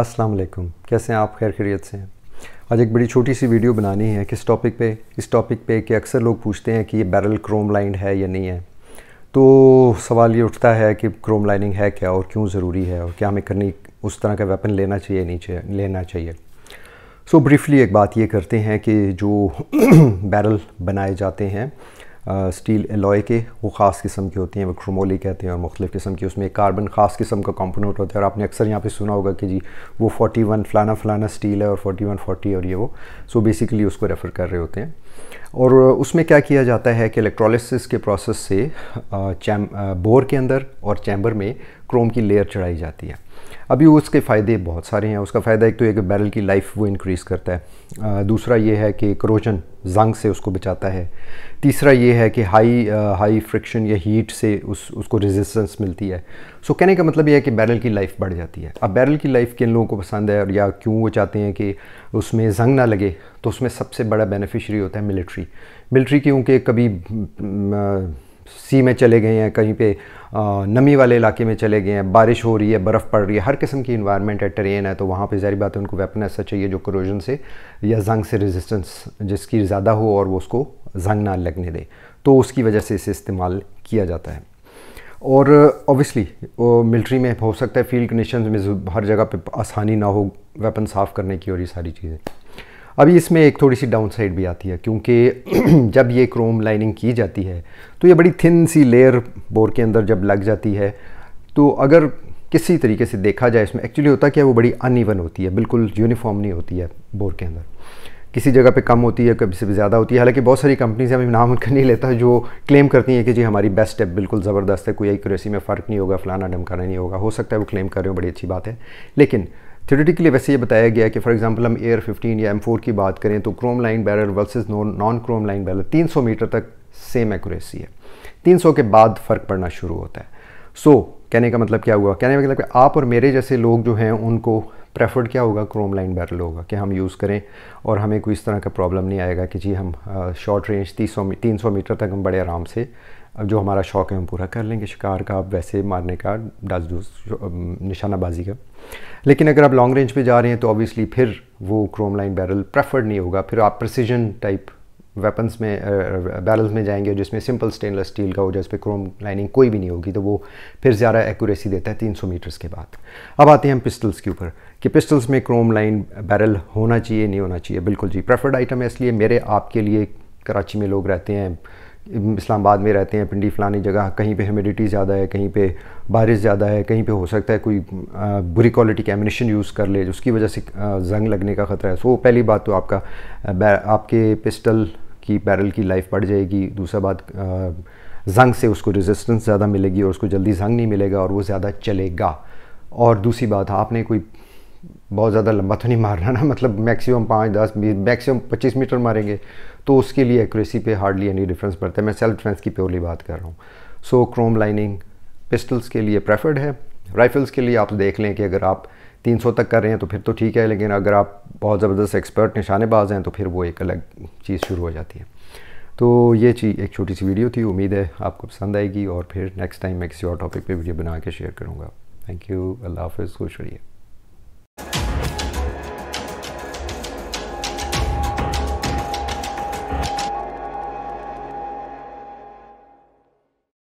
अस्सलाम वालेकुम कैसे हैं आप खैर खैरियत से हैं आज एक बड़ी छोटी सी वीडियो बनानी है किस टॉपिक पे इस टॉपिक पे कि अक्सर लोग पूछते हैं कि ये बैरल क्रोम लाइन है या नहीं है तो सवाल ये उठता है कि क्रोम लाइनिंग है क्या और क्यों ज़रूरी है और क्या हमें करनी उस तरह का वेपन लेना चाहिए नहीं चाहिए लेना चाहिए सो so, ब्रीफली एक बात ये करते हैं कि जो बैरल बनाए जाते हैं स्टील एलॉय के वो ख़ास किस्म की होती हैं वो क्रोमोली कहते हैं और मुख्तु किस्म की उसमें एक कार्बन ख़ास किस्म का कॉम्पोनेट होता है और आपने अक्सर यहाँ पे सुना होगा कि जी वो 41 फलाना फलाना स्टील है और फोटी और ये वो सो so बेसिकली उसको रेफ़र कर रहे होते हैं और उसमें क्या किया जाता है कि इलेक्ट्रोलिसिस के प्रोसेस से चैम बोर के अंदर और चैम्बर में क्रोम की लेयर चढ़ाई जाती है अभी उसके फ़ायदे बहुत सारे हैं उसका फ़ायदा एक तो एक बैरल की लाइफ वो इंक्रीज़ करता है दूसरा ये है कि क्रोजन जंग से उसको बचाता है तीसरा ये है कि हाई हाई फ्रिक्शन या हीट से उस उसको रेजिस्टेंस मिलती है सो कहने का मतलब ये है कि बैरल की लाइफ बढ़ जाती है अब बैरल की लाइफ किन लोगों को पसंद है और या क्यों वो चाहते हैं कि उसमें जंग ना लगे तो उसमें सबसे बड़ा बेनिफिशरी होता है मिलिट्री मिलिट्री क्योंकि कभी सी में चले गए हैं कहीं पे नमी वाले इलाके में चले गए हैं बारिश हो रही है बर्फ़ पड़ रही है हर किस्म की इन्वायरमेंट है ट्रेन है तो वहाँ पे ज़ाहिर बात है उनको वेपन ऐसा चाहिए जो क्रोजन से या जंग से रेजिस्टेंस जिसकी ज़्यादा हो और वो उसको जंग ना लगने दे तो उसकी वजह से इसे इस्तेमाल किया जाता है और ओबियसली मिलिट्री में हो सकता है फील्ड कंडीशन में हर जगह पर आसानी ना हो वेपन साफ़ करने की और ये सारी चीज़ें अभी इसमें एक थोड़ी सी डाउन साइड भी आती है क्योंकि जब ये क्रोम लाइनिंग की जाती है तो ये बड़ी थिन सी लेयर बोर के अंदर जब लग जाती है तो अगर किसी तरीके से देखा जाए इसमें एक्चुअली होता क्या है वो बड़ी अनइवन होती है बिल्कुल यूनिफॉर्म नहीं होती है बोर के अंदर किसी जगह पे कम होती है कभी से भी ज़्यादा होती है हालांकि बहुत सारी कंपनीज हैं मैं नाम उनका नहीं लेता जो क्लेम करती हैं कि जी हमारी बेस्ट है बिल्कुल ज़बरदस्त है कोई एक्यूरेसी में फ़र्क नहीं होगा फ़लाना डमकाना नहीं होगा हो सकता है वो क्लेम कर रहे हो बड़ी अच्छी बात है लेकिन थ्योरेटिकली वैसे ये बताया गया कि फॉर एग्जांपल हम एयर 15 या फोर की बात करें तो chrome line barrel versus non chrome line barrel 300 metre तक सेम एक्यूरेसी है 300 के बाद फ़र्क पड़ना शुरू होता है सो so, कहने का मतलब क्या हुआ कहने का मतलब आप और मेरे जैसे लोग जो हैं उनको प्रेफर्ड क्या होगा क्रोम लाइन बैरल होगा कि हम यूज़ करें और हमें कोई इस तरह का प्रॉब्लम नहीं आएगा कि जी हम शॉर्ट रेंज तीस सौ तीन सौ मीटर तक हम बड़े आराम से जो हमारा शौक़ है हम पूरा कर लेंगे शिकार का वैसे मारने का डाज डूस निशानाबाजी का लेकिन अगर आप लॉन्ग रेंज पे जा रहे हैं तो ऑब्वियसली फिर वो क्रोम लाइन बैरल प्रेफर्ड नहीं होगा फिर आप प्रिसीजन टाइप वेपन्स में बैरल्स में जाएंगे जिसमें सिंपल स्टेनलेस स्टील का हो जाए उस पर क्रोम लाइनिंग कोई भी नहीं होगी तो वो फिर ज़्यादा एक्यूरेसी देता है 300 मीटर्स के बाद अब आते हैं हम पिस्टल्स के ऊपर कि पिस्टल्स में क्रोम लाइन बैरल होना चाहिए नहीं होना चाहिए बिल्कुल जी प्रेफर्ड आइटम है इसलिए मेरे आपके लिए कराची में लोग रहते हैं इस्लामाबाद में रहते हैं पिंडी फलानी जगह कहीं पे ह्यूमिडिटी ज़्यादा है कहीं पे बारिश ज़्यादा है कहीं पे हो सकता है कोई बुरी क्वालिटी के एमिनेशन यूज़ कर ले जिसकी वजह से जंग लगने का ख़तरा है सो पहली बात तो आपका आपके पिस्टल कि बैरल की लाइफ बढ़ जाएगी दूसरा बात जंग से उसको रेजिस्टेंस ज़्यादा मिलेगी और उसको जल्दी जंग नहीं मिलेगा और वो ज़्यादा चलेगा और दूसरी बात आपने कोई बहुत ज़्यादा लंबा तो नहीं मारना ना मतलब मैक्सिमम पाँच दस बीस मैक्सिमम पच्चीस मीटर मारेंगे तो उसके लिए एक्यूरेसी पे हार्डली एनी डिफरेंस पड़ता है मैं सेल्फ डिफेंस की प्योरली बात कर रहा हूँ सो क्रोम लाइनिंग पिस्टल्स के लिए प्रेफर्ड है राइफल्स के लिए आप देख लें कि अगर आप 300 तक कर रहे हैं तो फिर तो ठीक है लेकिन अगर आप बहुत ज़बरदस्त एक्सपर्ट निशानेबाज हैं तो फिर वो एक अलग चीज़ शुरू हो जाती है तो ये चीज़ एक छोटी सी वीडियो थी उम्मीद है आपको पसंद आएगी और फिर नेक्स्ट टाइम मैं किसी और टॉपिक पे वीडियो बना के शेयर करूँगा थैंक यू अल्लाह हाफ़ खुश रहिए